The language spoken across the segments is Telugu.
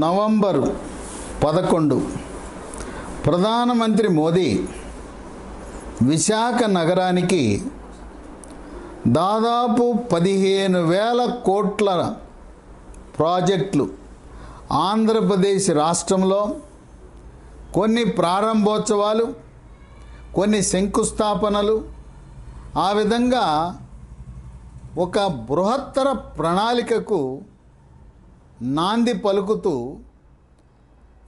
నవంబర్ పదకొండు ప్రధానమంత్రి మోదీ విశాఖ నగరానికి దాదాపు పదిహేను వేల కోట్ల ప్రాజెక్టులు ఆంధ్రప్రదేశ్ రాష్ట్రంలో కొన్ని ప్రారంభోత్సవాలు కొన్ని శంకుస్థాపనలు ఆ విధంగా ఒక బృహత్తర ప్రణాళికకు నాంది పలుకుతూ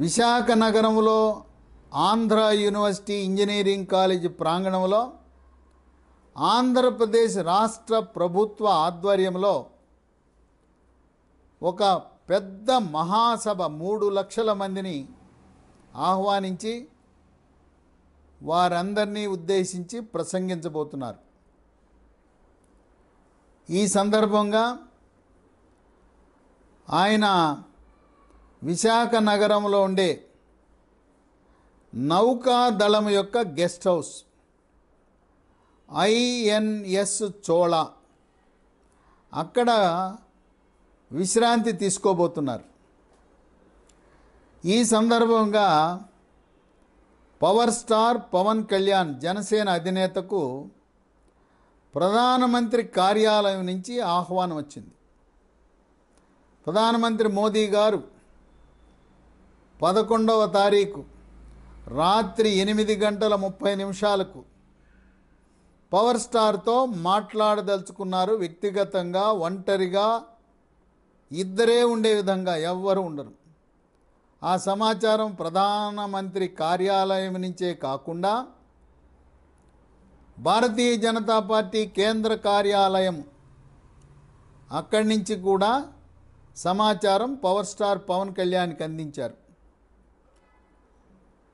విశాఖ నగరంలో ఆంధ్ర యూనివర్సిటీ ఇంజనీరింగ్ కాలేజ్ ప్రాంగణంలో ఆంధ్రప్రదేశ్ రాష్ట్ర ప్రభుత్వ ఆధ్వర్యంలో ఒక పెద్ద మహాసభ మూడు లక్షల మందిని ఆహ్వానించి వారందరినీ ఉద్దేశించి ప్రసంగించబోతున్నారు ఈ సందర్భంగా ఆయన విశాఖ నగరంలో ఉండే నౌకాదళం యొక్క గెస్ట్ హౌస్ ఐఎన్ఎస్ చోళ అక్కడ విశ్రాంతి తీసుకోబోతున్నారు ఈ సందర్భంగా పవర్ స్టార్ పవన్ కళ్యాణ్ జనసేన అధినేతకు ప్రధానమంత్రి కార్యాలయం నుంచి ఆహ్వానం వచ్చింది ప్రధానమంత్రి మోదీ గారు పదకొండవ తారీఖు రాత్రి ఎనిమిది గంటల ముప్పై నిమిషాలకు పవర్ స్టార్తో మాట్లాడదలుచుకున్నారు వ్యక్తిగతంగా ఒంటరిగా ఇద్దరే ఉండే విధంగా ఎవ్వరు ఉండరు ఆ సమాచారం ప్రధానమంత్రి కార్యాలయం నుంచే కాకుండా భారతీయ జనతా పార్టీ కేంద్ర కార్యాలయం అక్కడి నుంచి కూడా సమాచారం పవర్ స్టార్ పవన్ కళ్యాణ్కి అందించారు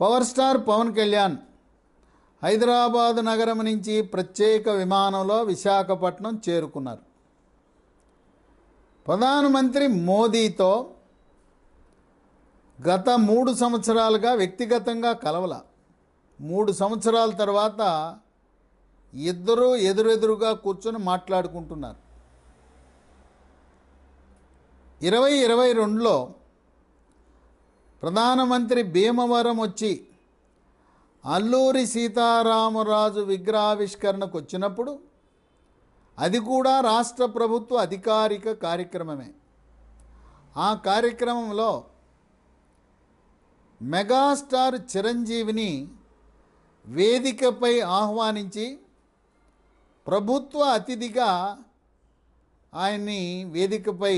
పవర్ స్టార్ పవన్ కళ్యాణ్ హైదరాబాద్ నగరం నుంచి ప్రత్యేక విమానంలో విశాఖపట్నం చేరుకున్నారు ప్రధానమంత్రి మోదీతో గత మూడు సంవత్సరాలుగా వ్యక్తిగతంగా కలవల మూడు సంవత్సరాల తర్వాత ఇద్దరూ ఎదురెదురుగా కూర్చొని మాట్లాడుకుంటున్నారు ఇరవై ఇరవై రెండులో ప్రధానమంత్రి భీమవరం వచ్చి అల్లూరి సీతారామరాజు విగ్రహావిష్కరణకు వచ్చినప్పుడు అది కూడా రాష్ట్ర ప్రభుత్వ అధికారిక కార్యక్రమమే ఆ కార్యక్రమంలో మెగాస్టార్ చిరంజీవిని వేదికపై ఆహ్వానించి ప్రభుత్వ అతిథిగా ఆయన్ని వేదికపై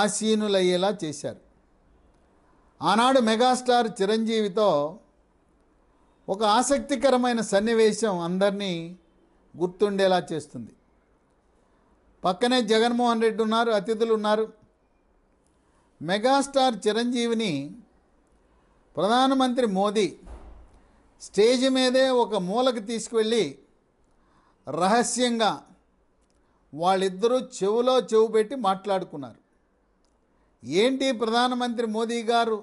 ఆసీనులయ్యేలా చేశారు ఆనాడు మెగాస్టార్ చిరంజీవితో ఒక ఆసక్తికరమైన సన్నివేశం అందరినీ గుర్తుండేలా చేస్తుంది పక్కనే జగన్మోహన్ రెడ్డి ఉన్నారు అతిథులు ఉన్నారు మెగాస్టార్ చిరంజీవిని ప్రధానమంత్రి మోదీ స్టేజ్ మీదే ఒక మూలకు తీసుకువెళ్ళి రహస్యంగా వాళ్ళిద్దరూ చెవులో చెవు పెట్టి మాట్లాడుకున్నారు ఏంటి ప్రధానమంత్రి మోదీ గారు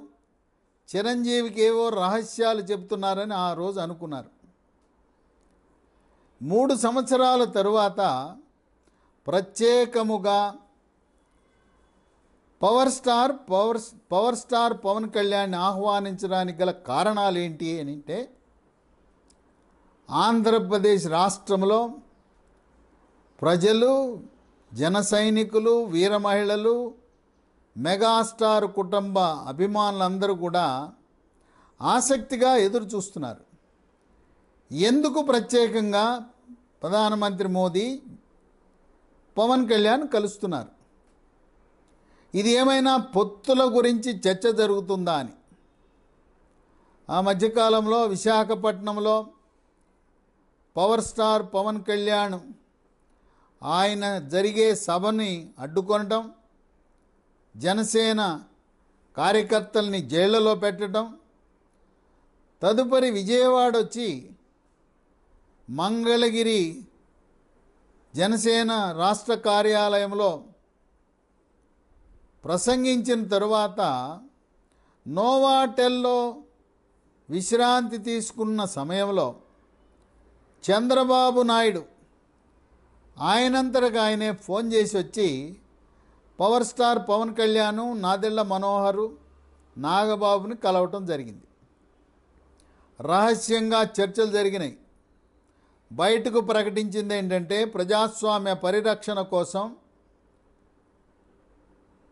చిరంజీవికి ఏవో రహస్యాలు చెప్తున్నారని ఆ రోజు అనుకున్నారు మూడు సంవత్సరాల తరువాత ప్రత్యేకముగా power star power power star Pawan కళ్యాణ్ని ఆహ్వానించడానికి గల కారణాలు ఏంటి అని అంటే ఆంధ్రప్రదేశ్ రాష్ట్రంలో ప్రజలు జన సైనికులు వీర మహిళలు మెగాస్టార్ కుటుంబ అభిమానులందరూ కూడా ఆసక్తిగా ఎదురు చూస్తున్నారు ఎందుకు ప్రత్యేకంగా ప్రధానమంత్రి మోదీ పవన్ కళ్యాణ్ కలుస్తున్నారు ఇది ఏమైనా పొత్తుల గురించి చర్చ జరుగుతుందా అని ఆ మధ్యకాలంలో విశాఖపట్నంలో పవర్ స్టార్ పవన్ కళ్యాణ్ ఆయన జరిగే సభని అడ్డుకొనటం జనసేన కార్యకర్తల్ని జైళ్లలో పెట్టడం తదుపరి విజయవాడ వచ్చి మంగళగిరి జనసేన రాష్ట్ర కార్యాలయంలో ప్రసంగించిన తరువాత నోవాటెల్లో విశ్రాంతి తీసుకున్న సమయంలో చంద్రబాబు నాయుడు ఆయనంతటగా ఆయనే ఫోన్ చేసి వచ్చి పవర్ స్టార్ పవన్ కళ్యాణ్ నాదెళ్ల మనోహరు నాగబాబుని కలవటం జరిగింది రహస్యంగా చర్చలు జరిగినాయి బయటకు ప్రకటించింది ఏంటంటే ప్రజాస్వామ్య పరిరక్షణ కోసం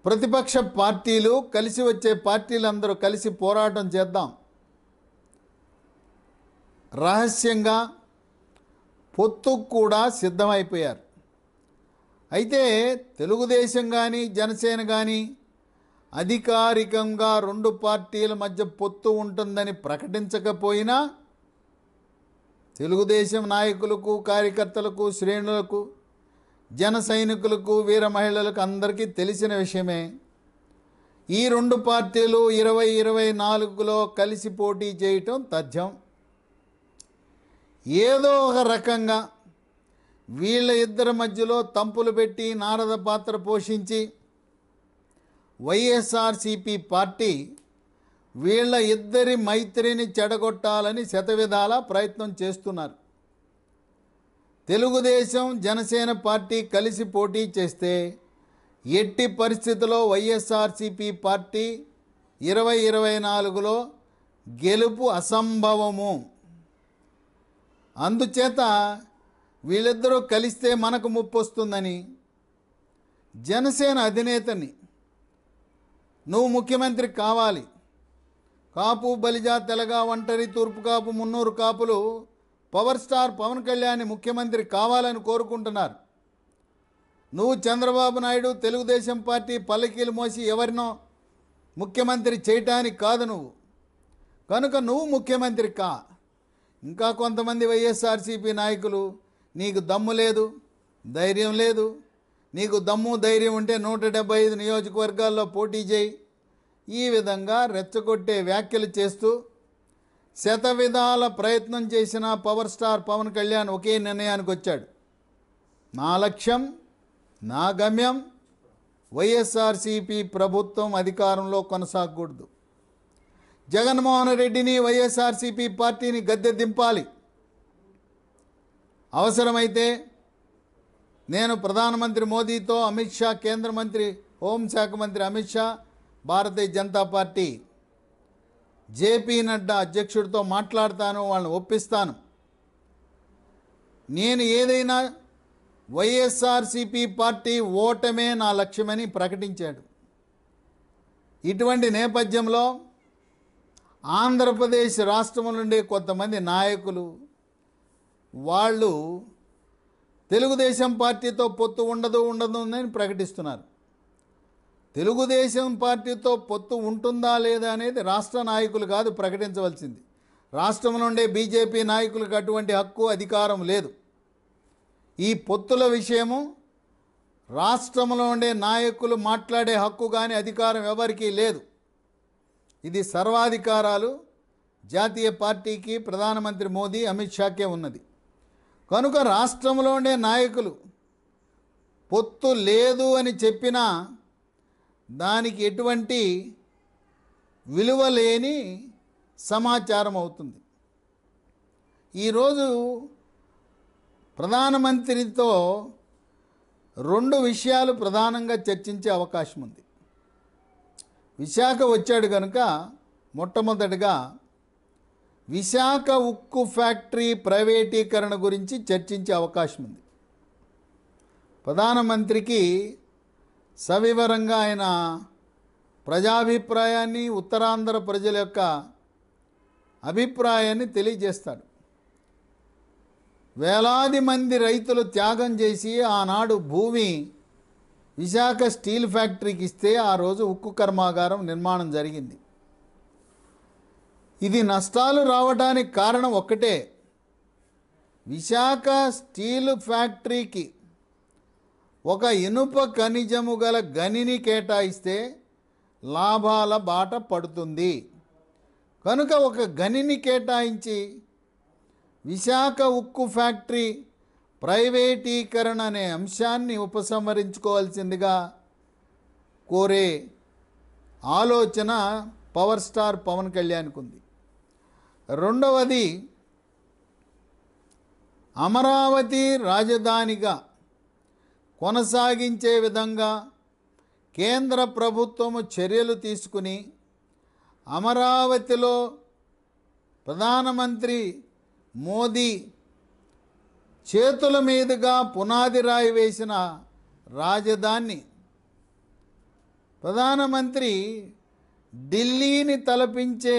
ప్రతిపక్ష పార్టీలు కలిసి వచ్చే పార్టీలందరూ కలిసి పోరాటం చేద్దాం రహస్యంగా పొత్తుకు కూడా సిద్ధమైపోయారు అయితే తెలుగుదేశం కానీ జనసేన కానీ అధికారికంగా రెండు పార్టీల మధ్య పొత్తు ఉంటుందని ప్రకటించకపోయినా తెలుగుదేశం నాయకులకు కార్యకర్తలకు శ్రేణులకు జన సైనికులకు వీర మహిళలకు అందరికీ తెలిసిన విషయమే ఈ రెండు పార్టీలు ఇరవై ఇరవై నాలుగులో కలిసి పోటీ చేయటం తథ్యం ఏదో ఒక రకంగా వీళ్ళ ఇద్దరి మధ్యలో తంపులు పెట్టి నారద పాత్ర పోషించి వైఎస్ఆర్సిపి పార్టీ వీళ్ళ ఇద్దరి మైత్రిని చెడగొట్టాలని శతవిధాల ప్రయత్నం చేస్తున్నారు తెలుగుదేశం జనసేన పార్టీ కలిసి పోటీ చేస్తే ఎట్టి పరిస్థితిలో వైఎస్ఆర్సిపి పార్టీ ఇరవై ఇరవై నాలుగులో గెలుపు అసంభవము అందుచేత వీళ్ళిద్దరూ కలిస్తే మనకు ముప్పు వస్తుందని జనసేన అధినేతని నువ్వు ముఖ్యమంత్రి కావాలి కాపు బలిజ తెలగా ఒంటరి తూర్పు కాపు మున్నూరు కాపులు పవర్ స్టార్ పవన్ కళ్యాణ్ ముఖ్యమంత్రి కావాలని కోరుకుంటున్నారు నువ్వు చంద్రబాబు నాయుడు తెలుగుదేశం పార్టీ పల్లకీలు మోసి ఎవరినో ముఖ్యమంత్రి చేయటానికి కాదు నువ్వు కనుక నువ్వు ముఖ్యమంత్రి కా ఇంకా కొంతమంది వైఎస్ఆర్సీపీ నాయకులు నీకు దమ్ము లేదు ధైర్యం లేదు నీకు దమ్ము ధైర్యం ఉంటే నూట డెబ్బై ఐదు నియోజకవర్గాల్లో పోటీ చేయి ఈ విధంగా రెచ్చగొట్టే వ్యాఖ్యలు చేస్తూ శత విధాల ప్రయత్నం చేసిన పవర్ స్టార్ పవన్ కళ్యాణ్ ఒకే నిర్ణయానికి వచ్చాడు నా లక్ష్యం నా గమ్యం వైఎస్ఆర్సీపీ ప్రభుత్వం అధికారంలో కొనసాగకూడదు జగన్మోహన్ రెడ్డిని వైఎస్ఆర్సీపీ పార్టీని గద్దె దింపాలి అవసరమైతే నేను ప్రధానమంత్రి మోదీతో అమిత్ షా కేంద్ర మంత్రి హోంశాఖ మంత్రి అమిత్ షా భారతీయ జనతా పార్టీ జేపీ నడ్డా అధ్యక్షుడితో మాట్లాడతాను వాళ్ళని ఒప్పిస్తాను నేను ఏదైనా వైఎస్ఆర్సిపి పార్టీ ఓటమే నా లక్ష్యమని ప్రకటించాడు ఇటువంటి నేపథ్యంలో ఆంధ్రప్రదేశ్ రాష్ట్రం నుండి కొంతమంది నాయకులు వాళ్ళు తెలుగుదేశం పార్టీతో పొత్తు ఉండదు ఉండదు అని ప్రకటిస్తున్నారు తెలుగుదేశం పార్టీతో పొత్తు ఉంటుందా లేదా అనేది రాష్ట్ర నాయకులు కాదు ప్రకటించవలసింది రాష్ట్రం నుండే బీజేపీ నాయకులకు అటువంటి హక్కు అధికారం లేదు ఈ పొత్తుల విషయము రాష్ట్రంలో ఉండే నాయకులు మాట్లాడే హక్కు కానీ అధికారం ఎవరికీ లేదు ఇది సర్వాధికారాలు జాతీయ పార్టీకి ప్రధానమంత్రి మోదీ అమిత్ షాకే ఉన్నది కనుక రాష్ట్రంలో ఉండే నాయకులు పొత్తు లేదు అని చెప్పినా దానికి ఎటువంటి విలువ లేని సమాచారం అవుతుంది ఈరోజు ప్రధానమంత్రితో రెండు విషయాలు ప్రధానంగా చర్చించే అవకాశం ఉంది విశాఖ వచ్చాడు కనుక మొట్టమొదటిగా విశాఖ ఉక్కు ఫ్యాక్టరీ ప్రైవేటీకరణ గురించి చర్చించే అవకాశం ఉంది ప్రధానమంత్రికి సవివరంగా ఆయన ప్రజాభిప్రాయాన్ని ఉత్తరాంధ్ర ప్రజల యొక్క అభిప్రాయాన్ని తెలియజేస్తాడు వేలాది మంది రైతులు త్యాగం చేసి ఆనాడు భూమి విశాఖ స్టీల్ ఫ్యాక్టరీకి ఇస్తే ఆ రోజు ఉక్కు కర్మాగారం నిర్మాణం జరిగింది ఇది నష్టాలు రావడానికి కారణం ఒక్కటే విశాఖ స్టీలు ఫ్యాక్టరీకి ఒక ఇనుప ఖనిజము గల గనిని కేటాయిస్తే లాభాల బాట పడుతుంది కనుక ఒక గనిని కేటాయించి విశాఖ ఉక్కు ఫ్యాక్టరీ ప్రైవేటీకరణ అనే అంశాన్ని ఉపసంహరించుకోవాల్సిందిగా కోరే ఆలోచన పవర్ స్టార్ పవన్ కళ్యాణ్కుంది ఉంది రెండవది అమరావతి రాజధానిగా కొనసాగించే విధంగా కేంద్ర ప్రభుత్వము చర్యలు తీసుకుని అమరావతిలో ప్రధానమంత్రి మోదీ చేతుల మీదుగా పునాది రాయి వేసిన రాజధాని ప్రధానమంత్రి ఢిల్లీని తలపించే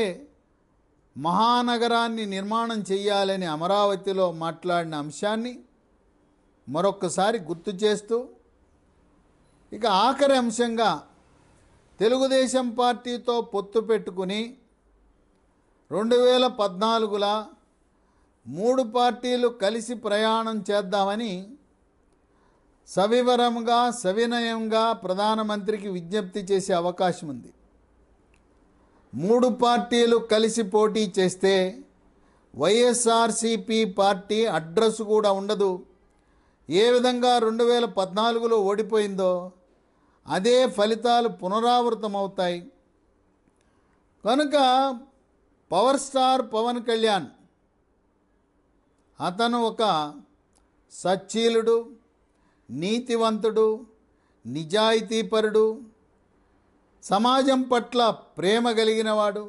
మహానగరాన్ని నిర్మాణం చేయాలని అమరావతిలో మాట్లాడిన అంశాన్ని మరొక్కసారి గుర్తు చేస్తూ ఇక ఆఖరి అంశంగా తెలుగుదేశం పార్టీతో పొత్తు పెట్టుకుని రెండు వేల పద్నాలుగుల మూడు పార్టీలు కలిసి ప్రయాణం చేద్దామని సవివరంగా సవినయంగా ప్రధానమంత్రికి విజ్ఞప్తి చేసే అవకాశం ఉంది మూడు పార్టీలు కలిసి పోటీ చేస్తే వైఎస్ఆర్సిపి పార్టీ అడ్రస్ కూడా ఉండదు ఏ విధంగా రెండు వేల పద్నాలుగులో ఓడిపోయిందో అదే ఫలితాలు పునరావృతమవుతాయి కనుక పవర్ స్టార్ పవన్ కళ్యాణ్ అతను ఒక సచ్చీలుడు నీతివంతుడు నిజాయితీపరుడు సమాజం పట్ల ప్రేమ కలిగినవాడు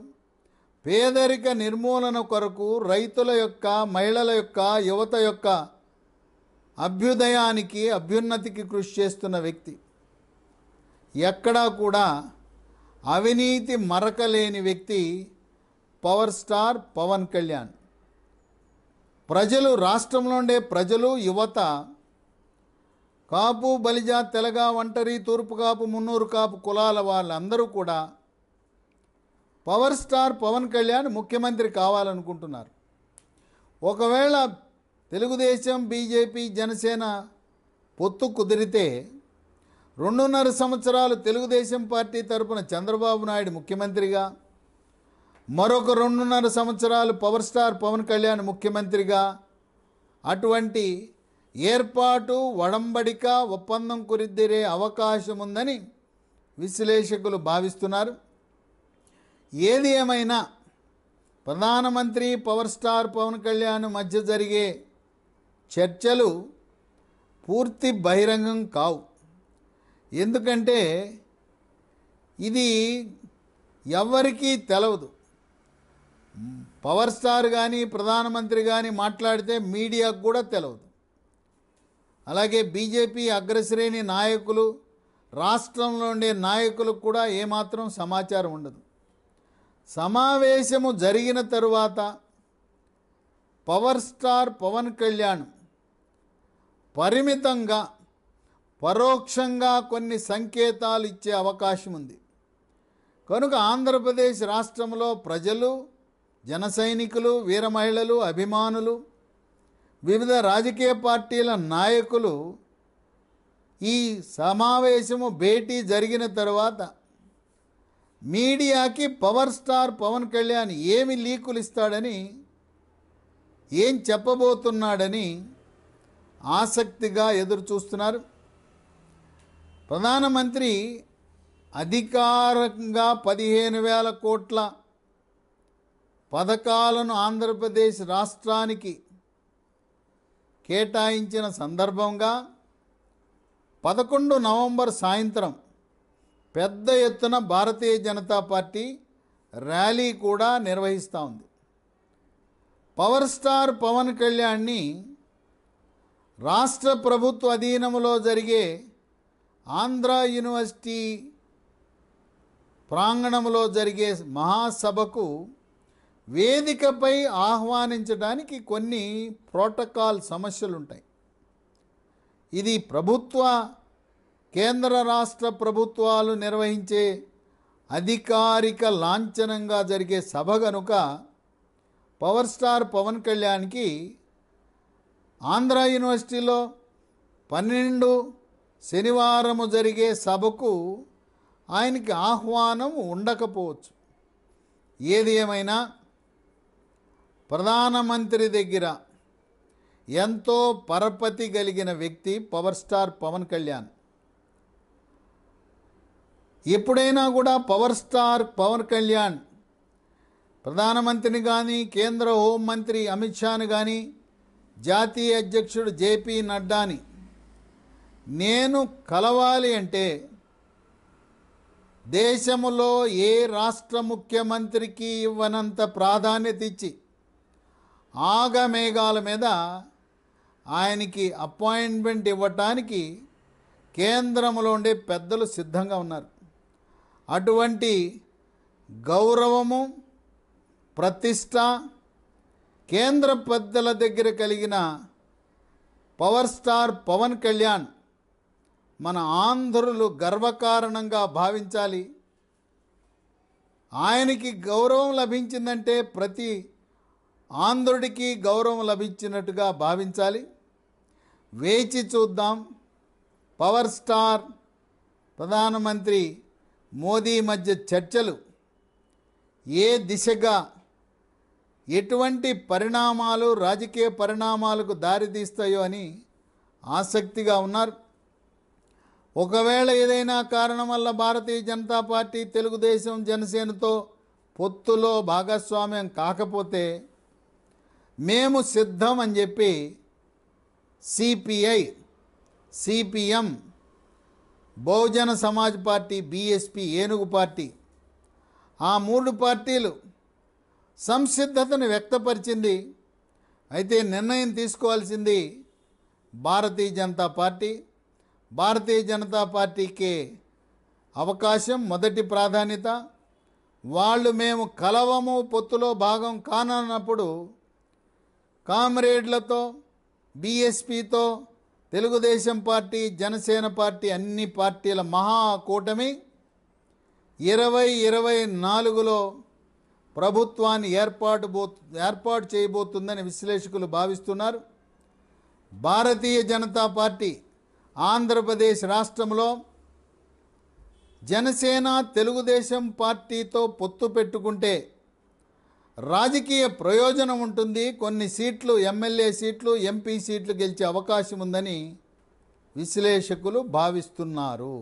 పేదరిక నిర్మూలన కొరకు రైతుల యొక్క మహిళల యొక్క యువత యొక్క అభ్యుదయానికి అభ్యున్నతికి కృషి చేస్తున్న వ్యక్తి ఎక్కడా కూడా అవినీతి మరకలేని వ్యక్తి పవర్ స్టార్ పవన్ కళ్యాణ్ ప్రజలు రాష్ట్రంలో ఉండే ప్రజలు యువత కాపు బలిజ తెలగ ఒంటరి తూర్పు కాపు మున్నూరు కాపు కులాల వాళ్ళందరూ కూడా పవర్ స్టార్ పవన్ కళ్యాణ్ ముఖ్యమంత్రి కావాలనుకుంటున్నారు ఒకవేళ తెలుగుదేశం బీజేపీ జనసేన పొత్తు కుదిరితే రెండున్నర సంవత్సరాలు తెలుగుదేశం పార్టీ తరపున చంద్రబాబు నాయుడు ముఖ్యమంత్రిగా మరొక రెండున్నర సంవత్సరాలు పవర్ స్టార్ పవన్ కళ్యాణ్ ముఖ్యమంత్రిగా అటువంటి ఏర్పాటు వడంబడిక ఒప్పందం కురిద్దిరే అవకాశం ఉందని విశ్లేషకులు భావిస్తున్నారు ఏది ఏమైనా ప్రధానమంత్రి పవర్ స్టార్ పవన్ కళ్యాణ్ మధ్య జరిగే చర్చలు పూర్తి బహిరంగం కావు ఎందుకంటే ఇది ఎవ్వరికీ తెలవదు పవర్ స్టార్ కానీ ప్రధానమంత్రి కానీ మాట్లాడితే మీడియాకు కూడా తెలవదు అలాగే బీజేపీ అగ్రశ్రేణి నాయకులు రాష్ట్రంలో ఉండే నాయకులకు కూడా ఏమాత్రం సమాచారం ఉండదు సమావేశము జరిగిన తరువాత పవర్ స్టార్ పవన్ కళ్యాణ్ పరిమితంగా పరోక్షంగా కొన్ని సంకేతాలు ఇచ్చే అవకాశం ఉంది కనుక ఆంధ్రప్రదేశ్ రాష్ట్రంలో ప్రజలు జన సైనికులు వీర మహిళలు అభిమానులు వివిధ రాజకీయ పార్టీల నాయకులు ఈ సమావేశము భేటీ జరిగిన తర్వాత మీడియాకి పవర్ స్టార్ పవన్ కళ్యాణ్ ఏమి లీకులు ఇస్తాడని ఏం చెప్పబోతున్నాడని ఆసక్తిగా ఎదురు చూస్తున్నారు ప్రధానమంత్రి అధికారంగా పదిహేను వేల కోట్ల పథకాలను ఆంధ్రప్రదేశ్ రాష్ట్రానికి కేటాయించిన సందర్భంగా పదకొండు నవంబర్ సాయంత్రం పెద్ద ఎత్తున భారతీయ జనతా పార్టీ ర్యాలీ కూడా నిర్వహిస్తూ ఉంది పవర్ స్టార్ పవన్ కళ్యాణ్ని రాష్ట్ర ప్రభుత్వ అధీనంలో జరిగే ఆంధ్ర యూనివర్సిటీ ప్రాంగణంలో జరిగే మహాసభకు వేదికపై ఆహ్వానించడానికి కొన్ని ప్రోటోకాల్ సమస్యలు ఉంటాయి ఇది ప్రభుత్వ కేంద్ర రాష్ట్ర ప్రభుత్వాలు నిర్వహించే అధికారిక లాంఛనంగా జరిగే సభ గనుక పవర్ స్టార్ పవన్ కళ్యాణ్కి ఆంధ్ర యూనివర్సిటీలో పన్నెండు శనివారము జరిగే సభకు ఆయనకి ఆహ్వానం ఉండకపోవచ్చు ఏది ఏమైనా ప్రధానమంత్రి దగ్గర ఎంతో పరపతి కలిగిన వ్యక్తి పవర్ స్టార్ పవన్ కళ్యాణ్ ఎప్పుడైనా కూడా పవర్ స్టార్ పవన్ కళ్యాణ్ ప్రధానమంత్రిని కానీ కేంద్ర హోంమంత్రి అమిత్ షాను కానీ జాతీయ అధ్యక్షుడు జేపీ నడ్డాని నేను కలవాలి అంటే దేశంలో ఏ రాష్ట్ర ముఖ్యమంత్రికి ఇవ్వనంత ప్రాధాన్యత ఇచ్చి ఆగమేఘాల మీద ఆయనకి అపాయింట్మెంట్ ఇవ్వటానికి కేంద్రంలో ఉండే పెద్దలు సిద్ధంగా ఉన్నారు అటువంటి గౌరవము ప్రతిష్ట కేంద్ర పెద్దల దగ్గర కలిగిన పవర్ స్టార్ పవన్ కళ్యాణ్ మన ఆంధ్రులు గర్వకారణంగా భావించాలి ఆయనకి గౌరవం లభించిందంటే ప్రతి ఆంధ్రుడికి గౌరవం లభించినట్టుగా భావించాలి వేచి చూద్దాం పవర్ స్టార్ ప్రధానమంత్రి మోదీ మధ్య చర్చలు ఏ దిశగా ఎటువంటి పరిణామాలు రాజకీయ పరిణామాలకు దారితీస్తాయో అని ఆసక్తిగా ఉన్నారు ఒకవేళ ఏదైనా కారణం వల్ల భారతీయ జనతా పార్టీ తెలుగుదేశం జనసేనతో పొత్తులో భాగస్వామ్యం కాకపోతే మేము సిద్ధం అని చెప్పి CPI CPM Bahujan Samaj Party BSP ఏనుగు పార్టీ ఆ మూడు పార్టీలు సంసిద్ధతను వ్యక్తపరిచింది అయితే నిర్ణయం తీసుకోవాల్సింది భారతీయ జనతా పార్టీ భారతీయ జనతా పార్టీకి అవకాశం మొదటి ప్రాధాన్యత వాళ్ళు మేము కలవము పొత్తులో భాగం కానన్నప్పుడు కామ్రేడ్లతో బీఎస్పీతో తెలుగుదేశం పార్టీ జనసేన పార్టీ అన్ని పార్టీల మహాకూటమి ఇరవై ఇరవై నాలుగులో ప్రభుత్వాన్ని ఏర్పాటు బో ఏర్పాటు చేయబోతుందని విశ్లేషకులు భావిస్తున్నారు భారతీయ జనతా పార్టీ ఆంధ్రప్రదేశ్ రాష్ట్రంలో జనసేన తెలుగుదేశం పార్టీతో పొత్తు పెట్టుకుంటే రాజకీయ ప్రయోజనం ఉంటుంది కొన్ని సీట్లు ఎమ్మెల్యే సీట్లు ఎంపీ సీట్లు గెలిచే అవకాశం ఉందని విశ్లేషకులు భావిస్తున్నారు